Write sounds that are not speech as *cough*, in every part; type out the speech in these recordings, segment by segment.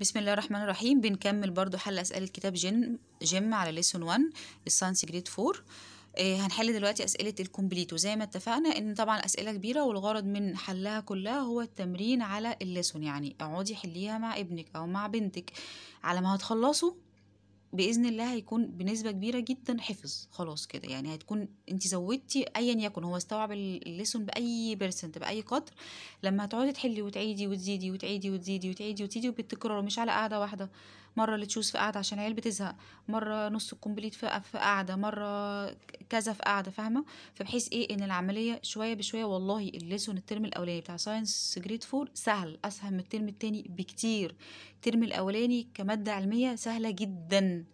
بسم الله الرحمن الرحيم بنكمل برضو حل أسئلة كتاب جيم جيم على ليسون 1 الساينس جريد 4 إيه هنحل دلوقتي أسئلة الكومبليت وزي ما اتفقنا إن طبعا أسئلة كبيرة والغرض من حلها كلها هو التمرين على الليسون يعني اقعدي حليها مع ابنك أو مع بنتك على ما هتخلصوا باذن الله هيكون بنسبه كبيره جدا حفظ خلاص كده يعني هتكون انت زودتي ايا يكن هو استوعب الليسون باي بيرسنت باي قدر لما هتقعدي تحلي وتعيدي وتزيدي وتعيدي وتزيدي وتعيدي وتزيدي وبالتكرار مش على قاعده واحده مره تشوز في قعده عشان العيال بتزهق مره نص الكومبليت في قعده مره كذا في قعده فاهمه فبحيث ايه ان العمليه شويه بشويه والله الليسون الترم الاولاني بتاع ساينس جريد فور سهل اسهل من الترم التاني بكتير الترم الاولاني كماده علميه سهله جدا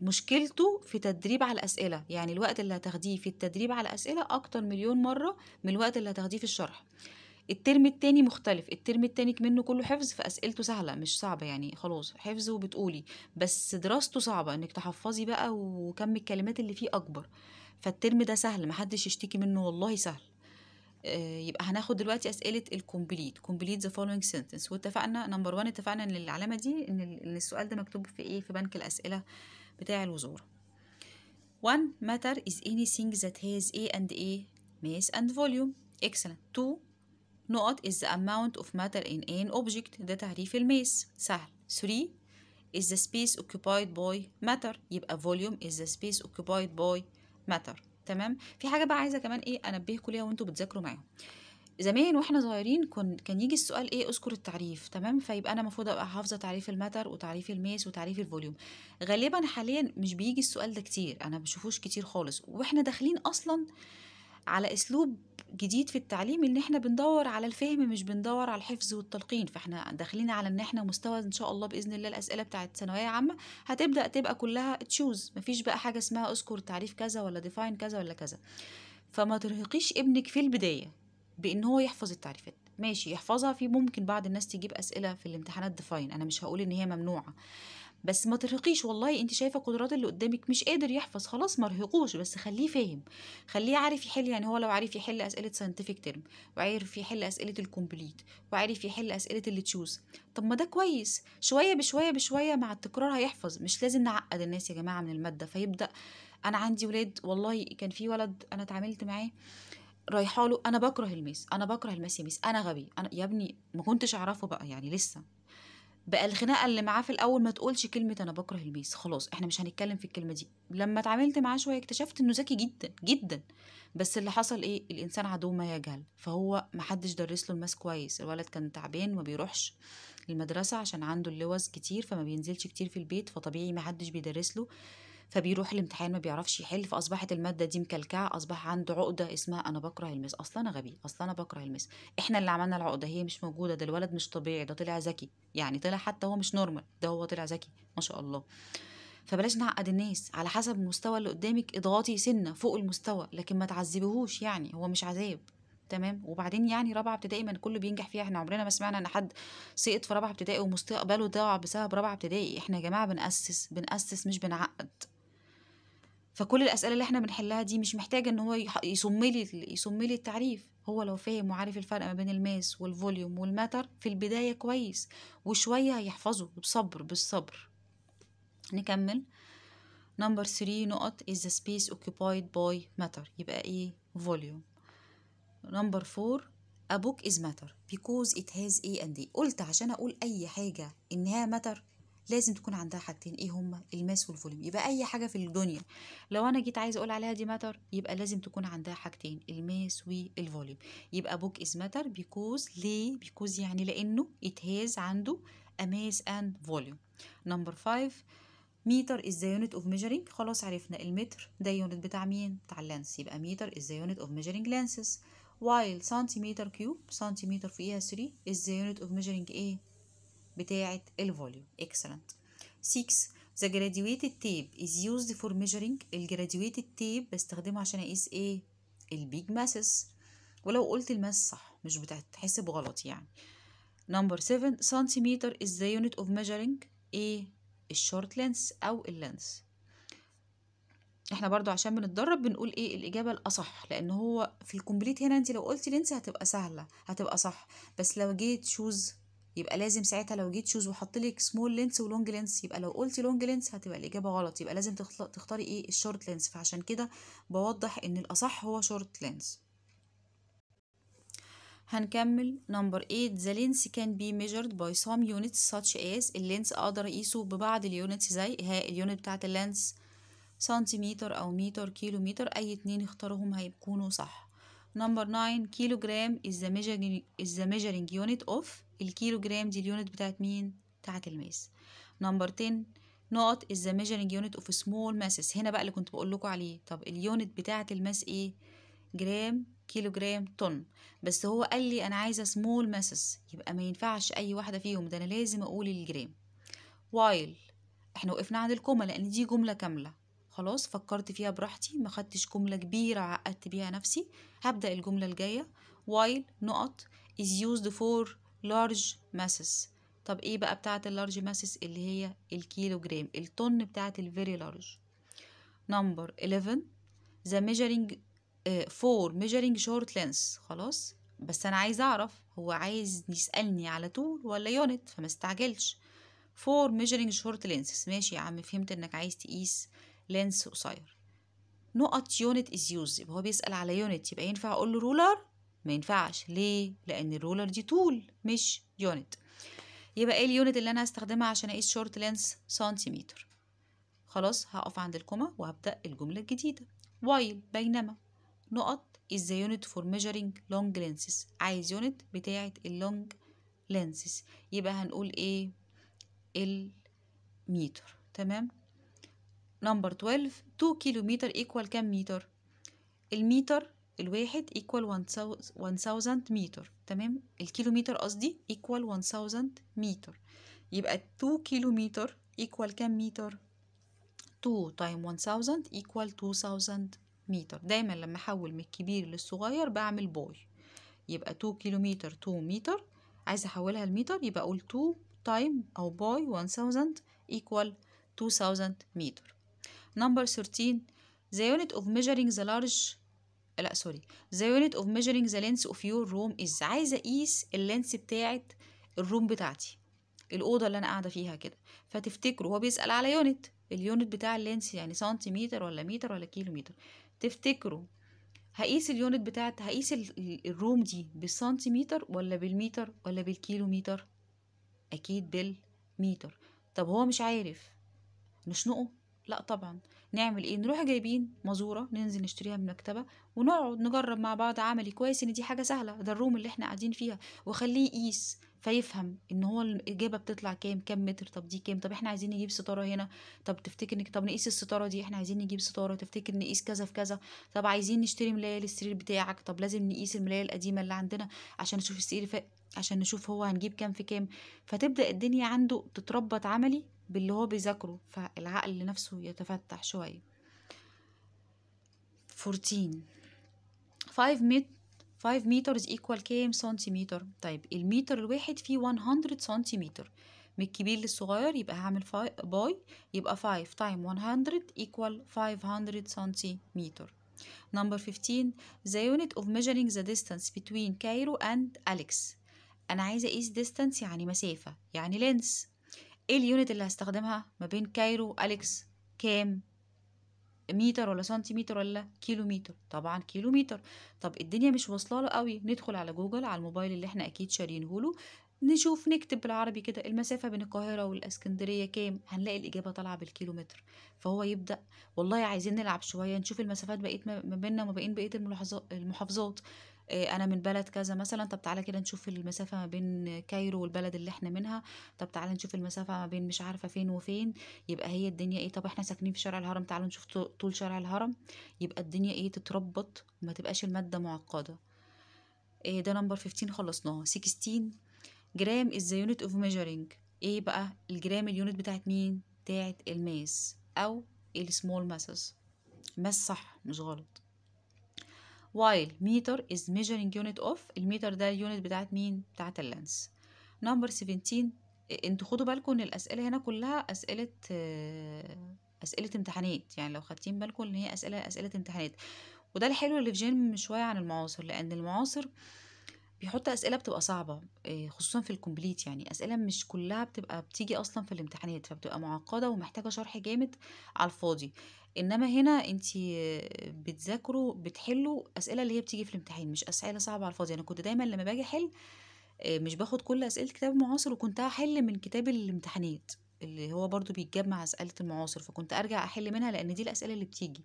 مشكلته في تدريب على الأسئلة يعني الوقت اللي هتاخديه في التدريب على الأسئلة أكتر مليون مرة من الوقت اللي هتاخديه في الشرح الترم التاني مختلف الترم التاني منه كله حفظ فاسئلته سهله مش صعبه يعني خلاص حفظ وبتقولي بس دراسته صعبه انك تحفظي بقى وكم الكلمات اللي فيه اكبر فالترم ده سهل محدش يشتكي منه والله سهل آه، يبقى هناخد دلوقتي اسئله الكومبليت كومبليت ذا فولوينج سنتنس واتفقنا نمبر 1 اتفقنا ان العلامه دي ان السؤال ده مكتوب في ايه في بنك الاسئله بتاع الوزاره 1 matter is anything that has A and A mass and volume excellent 2 نقط is the amount of matter in an object ده تعريف الماس سهل 3 is the space occupied by matter يبقى volume is the space occupied by matter تمام في حاجه بقى عايزه كمان ايه انبهكم ليها وانتوا بتذاكروا معاهم زمان واحنا صغيرين كن كان يجي السؤال ايه اذكر التعريف تمام فيبقى انا المفروض ابقى حافظه تعريف المتر وتعريف الماس وتعريف الفوليوم غالبا حاليا مش بيجي السؤال ده كتير انا بشوفوش كتير خالص واحنا داخلين اصلا على اسلوب جديد في التعليم ان احنا بندور على الفهم مش بندور على الحفظ والتلقين فاحنا داخلين على ان احنا مستوى ان شاء الله باذن الله الاسئله بتاعه ثانويه عامه هتبدا تبقى كلها تشوز مفيش بقى حاجه اسمها اذكر تعريف كذا ولا ديفاين كذا ولا كذا فما ترهقيش ابنك في البدايه بان هو يحفظ التعريفات ماشي يحفظها في ممكن بعض الناس تجيب اسئله في الامتحانات ديفاين انا مش هقول ان هي ممنوعه بس ما ترهقيش والله انت شايفه قدرات اللي قدامك مش قادر يحفظ خلاص ما ارهقوش بس خليه فاهم خليه عارف يحل يعني هو لو عارف يحل اسئله ساينتفك ترم وعارف يحل اسئله الكومبليت وعارف يحل اسئله اللي تشوز طب ما ده كويس شويه بشويه بشويه مع التكرار هيحفظ مش لازم نعقد الناس يا جماعه من الماده فيبدا انا عندي ولاد والله كان في ولد انا اتعاملت معاه رايحه له انا بكره الماس انا بكره الماس يا ميس انا غبي انا يا ابني ما كنتش اعرفه بقى يعني لسه بقى الخناقه اللي معاه في الاول ما تقولش كلمه انا بكره الميس خلاص احنا مش هنتكلم في الكلمه دي لما اتعاملت معاه شويه اكتشفت انه ذكي جدا جدا بس اللي حصل ايه الانسان عدو ما يجهل فهو محدش درس له الماس كويس الولد كان تعبان ما بيروحش المدرسه عشان عنده اللوز كتير فما بينزلش كتير في البيت فطبيعي محدش بيدرس له فبيروح الامتحان ما بيعرفش يحل فاصبحت الماده دي مكلكعه اصبح عنده عقده اسمها انا بكره المس اصل انا غبي اصل انا بكره المس احنا اللي عملنا العقده هي مش موجوده ده الولد مش طبيعي ده طلع ذكي يعني طلع حتى هو مش نورمال ده هو طلع ذكي ما شاء الله فبلاش نعقد الناس على حسب المستوى اللي قدامك اضغطي سنه فوق المستوى لكن ما تعذبيهوش يعني هو مش عذاب تمام وبعدين يعني رابعه ابتدائي من كله بينجح فيها احنا عمرنا ما سمعنا ان حد سقط في رابعه ابتدائي ومستقبله ضاع بسبب رابعه ابتدائي احنا يا جماعه بنأسس بنأسس مش بنعقد فكل الاسئله اللي احنا بنحلها دي مش محتاجه ان هو يصم لي يصم لي التعريف هو لو فاهم وعارف الفرق ما بين الماس والفوليوم والماتر في البدايه كويس وشويه هيحفظه بصبر بالصبر نكمل نمبر 3 نقط is the space occupied by matter يبقى ايه فوليوم نمبر 4 a book is matter because it has a and a قلت عشان اقول اي حاجه انها matter لازم تكون عندها حاجتين ايه هما الماس والفوليوم يبقى اي حاجه في الدنيا لو انا جيت عايز اقول عليها دي ماتر يبقى لازم تكون عندها حاجتين الماس والفوليوم يبقى بوك از ماتر بيكوز ليه بيكوز يعني لانه ات هاز عنده اماس اند فوليوم نمبر 5 متر از ذا يونت اوف ميجرينج خلاص عرفنا المتر ده يونت بتاع مين بتاع اللانس يبقى متر از ذا يونت اوف ميجرينج لانسز while سنتيمتر كيوب سنتيمتر فوقيها 3 از ذا يونت اوف ميجرينج ايه بتاعة الفوليوم excellent 6 the graduated tape is used for measuring الجراديويتد tape بستخدمه عشان اقيس ايه البيج ماسس ولو قلت الماس صح مش بتتحسب غلط يعني number 7 سنتيمتر is the unit of measuring ايه الشورت لينس او اللينس احنا برضو عشان بنتدرب بنقول ايه الاجابه الاصح لان هو في الكومبليت هنا انت لو قلتي لينس هتبقى سهله هتبقى صح بس لو جيت شوز يبقى لازم ساعتها لو جيت تشوز وحط لك سمول لينس ولونج لينس يبقى لو قلتي لونج لينس هتبقى الاجابه غلط يبقى لازم تختاري ايه الشورت لينس فعشان كده بوضح ان الاصح هو شورت لينس هنكمل نمبر 8 ذا لينس كان بي ميجرد باي سام يونتس ساتش اس اللينس اقدر اقيسه ببعض اليونتس زي ها اليونت بتاعه اللينس سنتيمتر او متر كيلومتر اي اتنين اختارهم هيكونوا صح نمبر 9 كيلوجرام از ذا ميجرينج از ذا measuring يونت اوف الكيلو جرام دي اليونت بتاعت مين بتاعت الماس نمبر 10 نقط از ذا ميجرنج يونت اوف سمول ماسس هنا بقى اللي كنت بقول لكم عليه طب اليونت بتاعت الماس ايه جرام كيلو جرام طن بس هو قال لي انا عايزه سمول ماسس يبقى ما ينفعش اي واحده فيهم ده انا لازم اقول الجرام وايل احنا وقفنا عند الكوما لان دي جمله كامله خلاص فكرت فيها براحتي ما خدتش جمله كبيره عقدت بيها نفسي هبدا الجمله الجايه while نقط is used for لارج ماسس طب ايه بقى بتاعة اللارج ماسس اللي هي الكيلو جرام الطن بتاعة الفيري لارج نمبر 11 ذا ميجرينج 4 ميجرينج شورت لينس خلاص بس انا عايز اعرف هو عايز يسالني على طول ولا يونت فما استعجلش 4 ميجرينج شورت لينس ماشي يا عم فهمت انك عايز تقيس لينس قصير نقط يونت از يوز يبقى هو بيسال على يونت يبقى ينفع اقول له رولر ما ينفعش ليه لان الرولر دي طول مش يونت يبقى ايه اليونت اللي انا هستخدمها عشان اقيس شورت لينس سنتيمتر خلاص هقف عند الكومة وهبدأ الجملة الجديدة while بينما نقط is the unit for measuring long lenses عايز يونت بتاعة اللونج lenses يبقى هنقول ايه الميتر تمام نمبر 12 2 كيلومتر ايكوال كام متر الميتر الواحد equal 1000 متر تمام الكيلومتر قصدي equal 1000 متر يبقى 2 كيلومتر equal كام متر 2 تايم 1000 equal 2000 متر دايما لما احول من الكبير للصغير بعمل باي يبقى 2 كيلومتر 2 متر عايزه احولها لمتر يبقى اقول 2 تايم او باي 1000 equal 2000 متر نمبر 13 the unit of measuring the large لا سوري the unit of measuring the length of your room is عايزه اقيس اللينس بتاعه الروم بتاعتي الاوضه اللي انا قاعده فيها كده فتفتكروا هو بيسال على يونت اليونت بتاع اللينس يعني سنتيمتر ولا متر ولا كيلومتر تفتكروا هقيس اليونت بتاعت هقيس الروم دي بالسنتيمتر ولا بالمتر ولا بالكيلومتر اكيد بالمتر طب هو مش عارف نشنقه لا طبعا نعمل ايه نروح جايبين مزوره ننزل نشتريها من المكتبه ونقعد نجرب مع بعض عملي كويس ان دي حاجه سهله ده الروم اللي احنا قاعدين فيها واخليه يقيس فيفهم ان هو الاجابه بتطلع كام كام متر طب دي كام طب احنا عايزين نجيب ستاره هنا طب تفتكر انك طب نقيس الستاره دي احنا عايزين نجيب ستاره تفتكر نقيس كذا في كذا طب عايزين نشتري ملايه للسرير بتاعك طب لازم نقيس الملايه القديمه اللي عندنا عشان نشوف السرير ف... عشان نشوف هو هنجيب كام في كام فتبدا الدنيا عنده تتربط عملي باللي هو بيذاكره فالعقل نفسه يتفتح شوية 14 5 متر 5 meters equal كام سنتيمتر طيب المتر الواحد فيه 100 سنتيمتر من الكبير للصغير يبقى هعمل باي يبقى 5 تايم 100 equal 500 سنتيمتر نمبر 15 the unit of measuring the distance between Cairo and Alex أنا عايزة أقيس distance يعني مسافة يعني length ايه اليونت اللي هستخدمها ما بين كايرو واليكس كام متر ولا سنتيمتر ولا كيلومتر طبعا كيلومتر طب الدنيا مش واصله له قوي ندخل على جوجل على الموبايل اللي احنا اكيد شارينه له نشوف نكتب بالعربي كده المسافة بين القاهرة والإسكندرية كام هنلاقي الإجابة طالعة بالكيلومتر فهو يبدأ والله عايزين نلعب شوية نشوف المسافات بقيت ما بيننا وما بين بقية المحافظات آه، انا من بلد كذا مثلا طب تعالى كده نشوف المسافه ما بين كايرو والبلد اللي احنا منها طب تعالى نشوف المسافه ما بين مش عارفه فين وفين يبقى هي الدنيا ايه طب احنا ساكنين في شارع الهرم تعالوا نشوف طول شارع الهرم يبقى الدنيا ايه تتربط وما تبقاش الماده معقده إيه ده نمبر 15 خلصناها 16 جرام از يونت اوف ميجرينج ايه بقى الجرام اليونت بتاعت مين بتاعت الماس او السمول ماسز ماس صح مش غلط while meter is measuring unit of الميتر ده اليونت بتاعت مين بتاعت اللانس number 17 انتوا خدوا بالكم ان الاسئله هنا كلها اسئله آه، اسئله امتحانات يعني لو خدتين بالكم ان هي اسئله اسئله امتحانات وده الحلو اللي في جيم شويه عن المعاصر لان المعاصر آه بيحط اسئله بتبقى صعبه آه، خصوصا في الكومبليت يعني اسئله مش كلها بتبقى بتيجي اصلا في الامتحانات فبتبقى معقده ومحتاجه شرح جامد على الفاضي انما هنا انت بتذاكروا بتحلوا اسئله اللي هي بتيجي في الامتحان مش اسئله صعبه على الفاضي انا كنت دايما لما باجي احل آه، مش باخد كل اسئله كتاب معاصر وكنت هحل من كتاب الامتحانات اللي هو برضو بيتجاب مع اسئله المعاصر فكنت ارجع احل منها لان دي الاسئله اللي بتيجي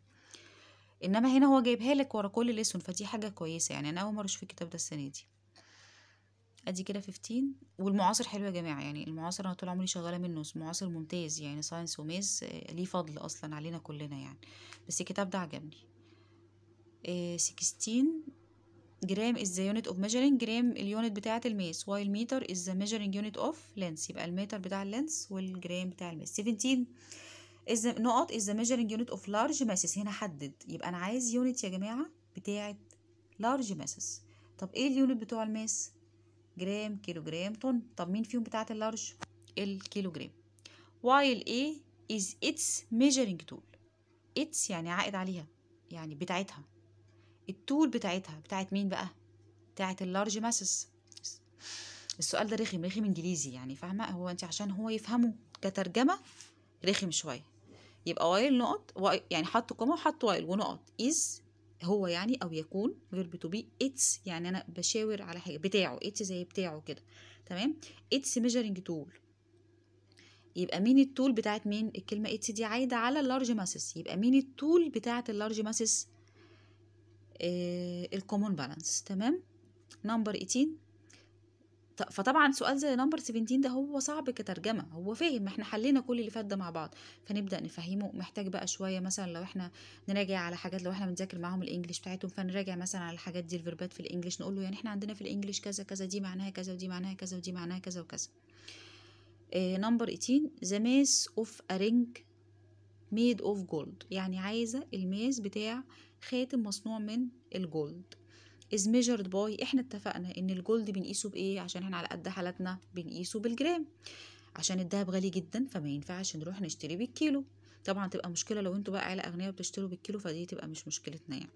انما هنا هو جايبها لك ورا كل ليسون فدي حاجه كويسه يعني انا اول مره اشوف الكتاب ده السنه دي ادي كده 15 والمعاصر حلو يا جماعه يعني المعاصر انا طول عمري شغاله منه معاصر ممتاز يعني ساينس وميز آه، ليه فضل اصلا علينا كلنا يعني بس الكتاب ده عجبني إيه 16 جرام از ذا يونت اوف ميجرنج جرام اليونت بتاعة الماس while meter از ذا ميجرنج يونت اوف لينس يبقى المتر بتاع اللينس والجرام بتاع الماس 17 از نقط از ذا ميجرنج يونت اوف لارج ماسس هنا حدد يبقى أنا عايز يونت يا جماعة بتاعة لارج ماسس طب إيه اليونت بتوع الماس جرام كيلو جرام طن طب مين فيهم بتاعة اللارج الكيلو جرام while A is its measuring tool its يعني عائد عليها يعني بتاعتها التول بتاعتها بتاعت مين بقى بتاعت اللارج ماسس السؤال ده رخم رخم انجليزي يعني فاهمه هو انت عشان هو يفهمه كترجمه رخم شويه يبقى وايل نقط يعني حط كومه وحط وايل ونقط از هو يعني او يكون فيرب تو بي اتس يعني انا بشاور على حاجه بتاعه اتس زي بتاعه كده تمام اتس ميجرنج تول يبقى مين التول بتاعت مين الكلمه اتس دي عايده على اللارج ماسس يبقى مين التول بتاعت اللارج ماسس الكومون بالانس تمام نمبر 18 فطبعا سؤال زي نمبر 17 ده هو صعب كترجمه هو فاهم احنا حلينا كل اللي فات ده مع بعض فنبدا نفهمه محتاج بقى شويه مثلا لو احنا نراجع على حاجات لو احنا بنذاكر معاهم الانجليش بتاعتهم فنراجع مثلا على الحاجات دي الفيربات في الانجليش نقول له يعني احنا عندنا في الانجليش كذا كذا دي معناها كذا ودي معناها كذا ودي معناها كذا وكذا نمبر 18 ذا ماس اوف ring ميد اوف جولد يعني عايزه الماس بتاع خاتم مصنوع من الجولد is measured by احنا اتفقنا ان الجولد بنقيسه بايه عشان احنا على قد حالتنا بنقيسه بالجرام عشان الذهب غالي جدا فما ينفعش نروح نشتري بالكيلو طبعا تبقى مشكله لو انتوا بقى عيله اغنياء بتشتروا بالكيلو فدي تبقى مش مشكلتنا يعني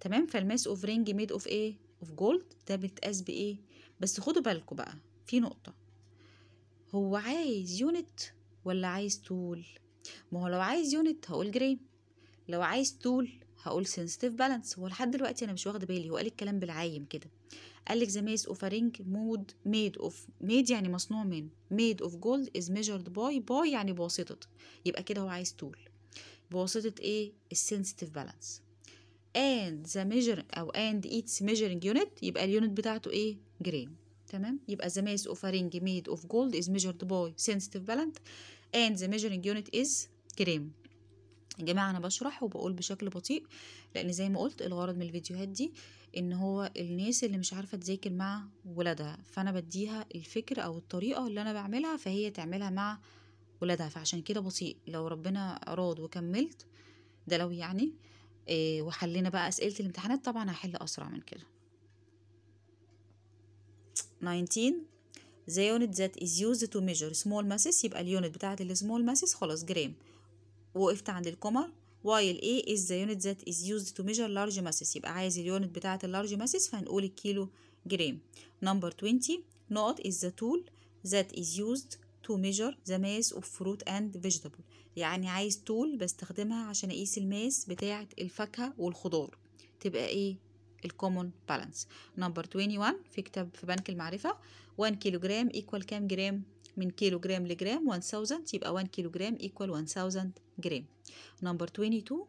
تمام فالماس اوف رينج ميد اوف ايه اوف جولد ده بيتقاس بايه بس خدوا بالكم بقى في نقطه هو عايز يونت ولا عايز طول ما هو لو عايز يونت هقول جرام لو عايز طول هقول sensitive balance هو لحد دلوقتي انا مش واخده بالي هو قال الكلام بالعايم كده قال لك the mass of a ring mode made of made يعني مصنوع من made of gold is measured by by يعني بواسطه يبقى كده هو عايز طول بواسطه ايه السنسيتيف بالانس and the measure او and its measuring unit يبقى اليونت بتاعته ايه جرام تمام يبقى the mass of a ring made of gold is measured by sensitive balance and the measuring unit is جرام يا جماعة أنا بشرح وبقول بشكل بطيء لأن زي ما قلت الغرض من الفيديوهات دي إن هو الناس اللي مش عارفة تذاكر مع ولادها فأنا بديها الفكر أو الطريقة اللي أنا بعملها فهي تعملها مع ولادها فعشان كده بطيء لو ربنا أراد وكملت ده لو يعني إيه وحلينا بقى أسئلة الامتحانات طبعا هحل أسرع من كده 19 the unit that is used to measure small masses يبقى اليونت بتاعة السمول ماسس خلاص جرام وقفت عند الكومة while A is the unit that is used to measure large masses يبقى عايز اليونت بتاعة large masses فهنقول الكيلو جرام number 20 not is the tool that is used to measure the mass of fruit and vegetable يعني عايز tool بستخدمها عشان اقيس الماس بتاعة الفاكهة والخضار تبقى ايه الكومون بالانس نمبر 21 في كتاب في بنك المعرفة 1 كيلو جرام ايكوال كام جرام من كيلو جرام لجرام 1000 يبقى 1 كيلو جرام equal 1000 جرام نمبر 22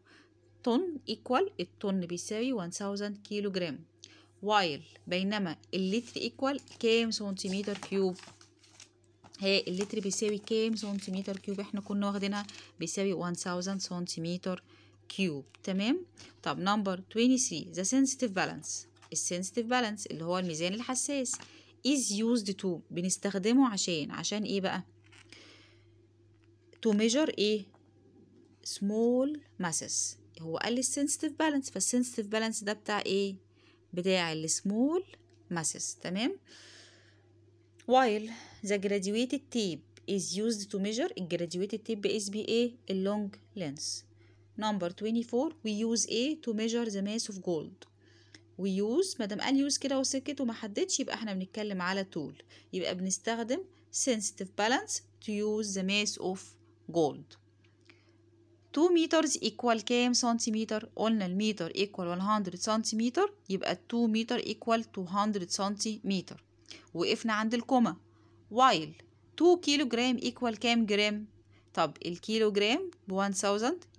طن ايكوال الطن بيساوي 1000 كيلو جرام while بينما اللتر ايكوال كام سنتيمتر كيوب ها اللتر بيساوي كام سنتيمتر كيوب احنا كنا واخدينها بيساوي 1000 سنتيمتر كيوب تمام طب نمبر 23 the sensitive balance السنسيتيف بالانس اللي هو الميزان الحساس is used to بنستخدمه عشان عشان ايه بقى to measure ايه small masses هو قال لي sensitive balance فالsensitive balance ده بتاع ايه بتاع small masses تمام while the graduated tape is used to measure الجراديويتد tape is be a long lens نمبر 24 we use A to measure the mass of gold ويوز مادام قال يوز كده وسكت وما حددش يبقى احنا بنتكلم على تول يبقى بنستخدم sensitive balance to use the mass of gold 2 meters equal كام سنتيمتر قلنا المتر equal 100 سنتيمتر يبقى 2 meter equal 200 سنتيمتر وقفنا عند الكومة while 2 كيلو جرام equal كام جرام طب الكيلو جرام ب 1000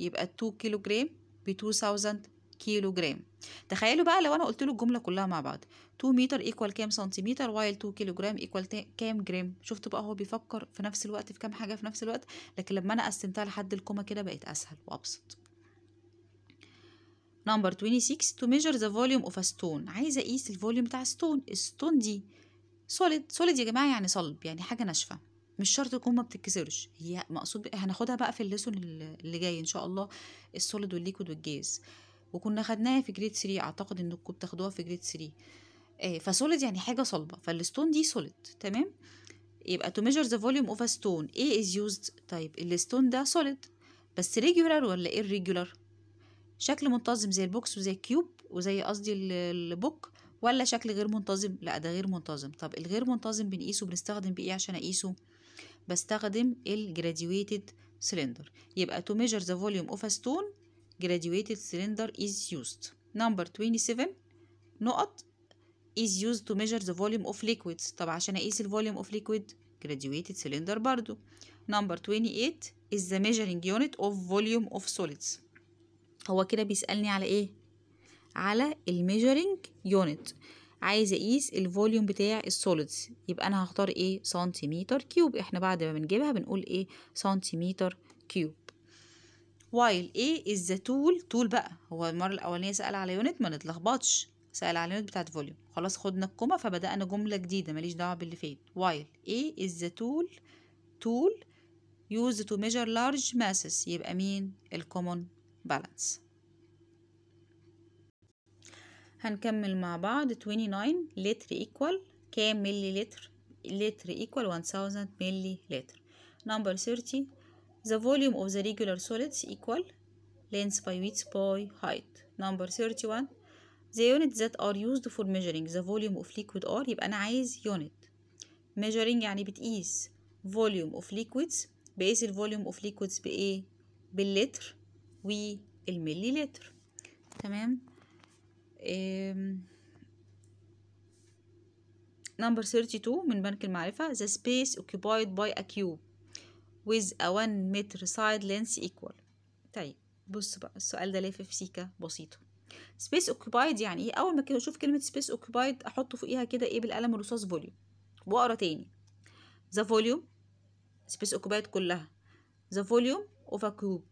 يبقى 2 كيلو جرام ب 2000 كيلو جرام تخيلوا بقى لو انا قلت له الجمله كلها مع بعض 2 متر ايكوال كام سنتيمتر وايل 2 كيلو جرام ايكوال كام جرام شفتوا بقى هو بيفكر في نفس الوقت في كام حاجه في نفس الوقت لكن لما انا قسمتها لحد الكوما كده بقت اسهل وابسط نمبر 26 تو ميجر ذا فوليوم اوف a عايزه اقيس الفوليوم بتاع ستون الستون دي سوليد سوليد يا جماعه يعني صلب يعني حاجه ناشفه مش شرط تكون ما بتتكسرش هي مقصود هناخدها بقى في الليسون اللي جاي ان شاء الله السوليد والليكويد والجاز وكنا خدناها في جريد 3 اعتقد انكم بتاخدوها في جريد 3 فسوليد يعني حاجه صلبه فالستون دي سوليد تمام يبقى to measure the volume of a stone ايه is used طيب الستون ده solid بس regular ولا irregular شكل منتظم زي البوكس وزي الكيوب وزي قصدي البوك ولا شكل غير منتظم لا ده غير منتظم طب الغير منتظم بنقيسه بنستخدم بايه عشان اقيسه بستخدم الجراديويتد cylinder يبقى to measure the volume of a stone graduated cylinder is used number 27 نقط is used to measure the volume of liquids طب عشان اقيس volume of liquid graduated cylinder برضو number 28 is the measuring unit of volume of solids هو كده بيسألني على ايه على measuring unit. عايز اقيس volume بتاع solids. يبقى انا هختار ايه سنتيمتر كيوب احنا بعد ما بنجيبها بنقول ايه سنتيمتر كيوب while A is the tool tool بقى هو المرة الأولانية سأل على unit ما نتلخبطش سأل على unit بتاعت volume خلاص خدنا الكومة فبدأنا جملة جديدة ماليش دعوة باللي فات while A is the tool tool used to measure large masses يبقى مين common balance هنكمل مع بعض 29 لتر equal كام ملي لتر لتر equal 1000 ملي لتر number 30 The volume of the regular solids equal length by width by height. Number 31. The units that are used for measuring the volume of liquid are يبقى أنا عايز unit. Measuring يعني بتقيس volume of liquids بقيس ال volume of liquids بإيه؟ باللتر والمليلتر. تمام؟ Number 32 من بنك المعرفة the space occupied by a cube with a 1 meter side length equal طيب بص بقى السؤال ده لافف سيكة بسيطة space occupied يعني ايه اول ما كده اشوف كلمة space occupied احط فوقيها كده ايه بالقلم الرصاص فوليوم واقرا تاني the volume space occupied كلها the volume of a cube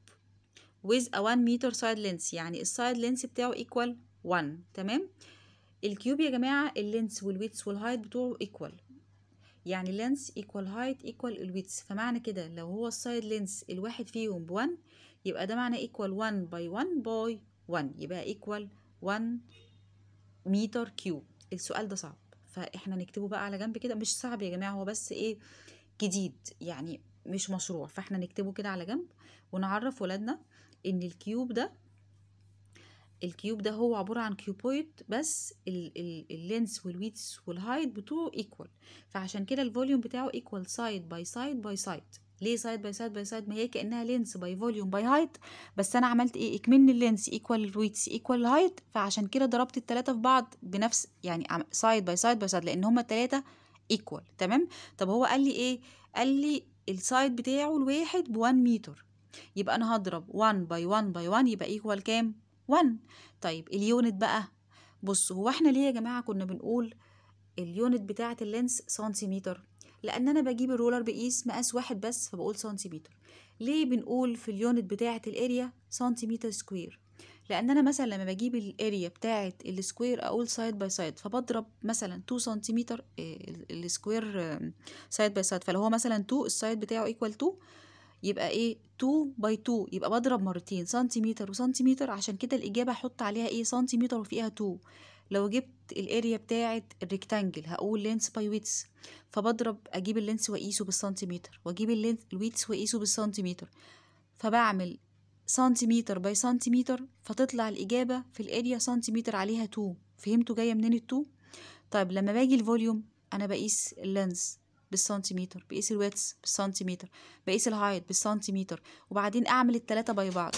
with a 1 meter side length يعني السايد لينس بتاعه equal 1 تمام الكيوب يا جماعة اللينس والويتس والهايت بتوعه equal يعني length ايكوال هايت ايكوال الويدث فمعنى كده لو هو السايد لينس الواحد فيهم ب1 يبقى ده معنى ايكوال 1 باي 1 باي 1 يبقى ايكوال 1 متر كيوب السؤال ده صعب فاحنا نكتبه بقى على جنب كده مش صعب يا جماعه هو بس ايه جديد يعني مش مشروع فاحنا نكتبه كده على جنب ونعرف ولادنا ان الكيوب ده الكيوب ده هو عبارة عن كيوبويد بس اللينس والويتس والهايت بتوعه ايكوال فعشان كده الفوليوم بتاعه ايكوال سايد باي سايد باي سايد ليه سايد باي سايد باي سايد ما هي كانها لينس باي فوليوم باي هايت بس انا عملت ايه اكمن اللينس ايكوال الويتس ايكوال الهايت فعشان كده ضربت التلاتة في بعض بنفس يعني سايد باي سايد باي سايد لان هما التلاتة ايكوال تمام طب هو قال لي ايه قال لي السايد بتاعه الواحد ب 1 متر يبقى انا هضرب 1 باي 1 باي 1 يبقى ايكوال كام 1 طيب اليونت بقى بصوا هو احنا ليه يا جماعه كنا بنقول اليونت بتاعه اللينس سنتيمتر لان انا بجيب الرولر بقيس مقاس واحد بس فبقول سنتيمتر ليه بنقول في اليونت بتاعه الاريا سنتيمتر سكوير لان انا مثلا لما بجيب الاريا بتاعه السكوير اقول سايد باي سايد فبضرب مثلا 2 سنتيمتر آه، السكوير سايد باي سايد فلو هو مثلا 2 السايد بتاعه ايكوال 2 يبقى ايه 2 باي 2 يبقى بضرب مرتين سنتيمتر وسنتيمتر عشان كده الاجابه احط عليها ايه سنتيمتر وفيها 2 لو جبت الاريا بتاعه الريكتانجل هقول لينس باي ويتس فبضرب اجيب اللينس واقيسه بالسنتيمتر واجيب اللينس الويتس واقيسه بالسنتيمتر فبعمل سنتيمتر باي سنتيمتر فتطلع الاجابه في الاريا سنتيمتر عليها 2 فهمتوا جايه منين ال 2 طيب لما باجي الفوليوم انا بقيس اللينس بالسنتيمتر بقيس الويتس بالسنتيمتر بقيس الهايت بالسنتيمتر وبعدين اعمل التلاتة باي بعض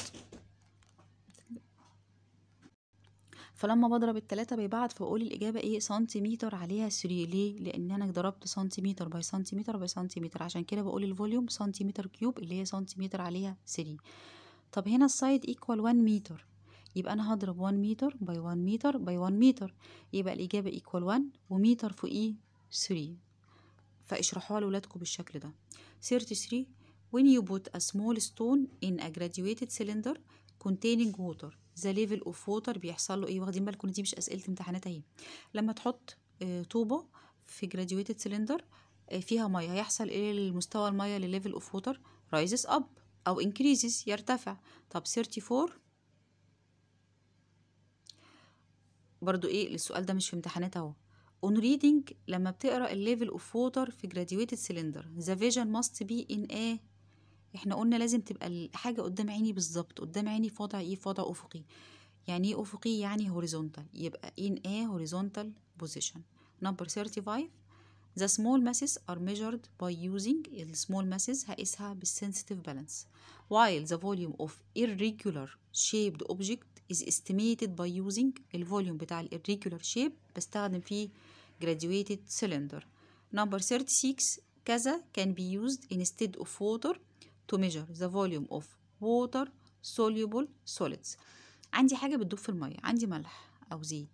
فلما بضرب التلاتة باي بعض فاقول الإجابة إيه سنتيمتر عليها 3 ليه؟ لأن أنا ضربت سنتيمتر باي سنتيمتر باي سنتيمتر عشان كده بقول الفوليوم سنتيمتر كيوب اللي هي سنتيمتر عليها 3 طب هنا السايد ايكوال 1 متر يبقى أنا هضرب 1 متر باي 1 متر باي 1 متر يبقى الإجابة ايكوال 1 ومتر فوقيه 3 فاشرحوها لولادكم بالشكل ده 33 when you put a small stone in a graduated cylinder containing water the level of water بيحصل له ايه واخدين بالكم دي مش اسئله امتحانات اهي لما تحط آه، طوبه في graduated cylinder آه، فيها ميه هيحصل ايه لمستوى الميه لليفل اوف ووتر rises up او increases يرتفع طب 34 برضو ايه السؤال ده مش في امتحانات اهو اون ريدنج لما بتقرا الليفل اوف ووتر في جراديويتد سلندر ذا فيجن ماست بي ان ايه احنا قلنا لازم تبقى الحاجه قدام عيني بالظبط قدام عيني في وضع ايه في وضع افقي يعني ايه افقي يعني هوريزونتال يبقى ان ايه هوريزونتال بوزيشن نمبر 35 The small masses are measured by using السمول small masses هقيسها بالسنسيتيف balance while the volume of irregular shaped اوبجكت is estimated by using the volume بتاع the irregular shape بستخدم فيه graduated cylinder number 36 كذا can be used instead of water to measure the volume of water soluble solids عندي حاجة بتدوب في المية عندي ملح أو زيت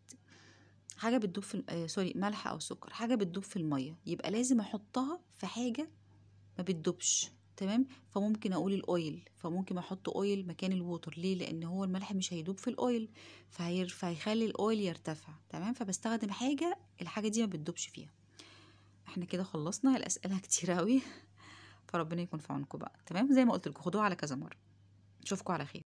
حاجة بتدوب في آه سوري ملح أو سكر حاجة بتدوب في المية يبقى لازم أحطها في حاجة ما بتدوبش تمام فممكن اقول الاويل فممكن احط اويل مكان الووتر ليه لان هو الملح مش هيدوب في الاويل فهيخلي الاويل يرتفع تمام فبستخدم حاجه الحاجه دي ما بتدوبش فيها احنا كده خلصنا الاسئله *laughs* كتير قوي فربنا يكون في عونكم بقى تمام زي ما قلت لكم خدوها على كذا مره اشوفكم على خير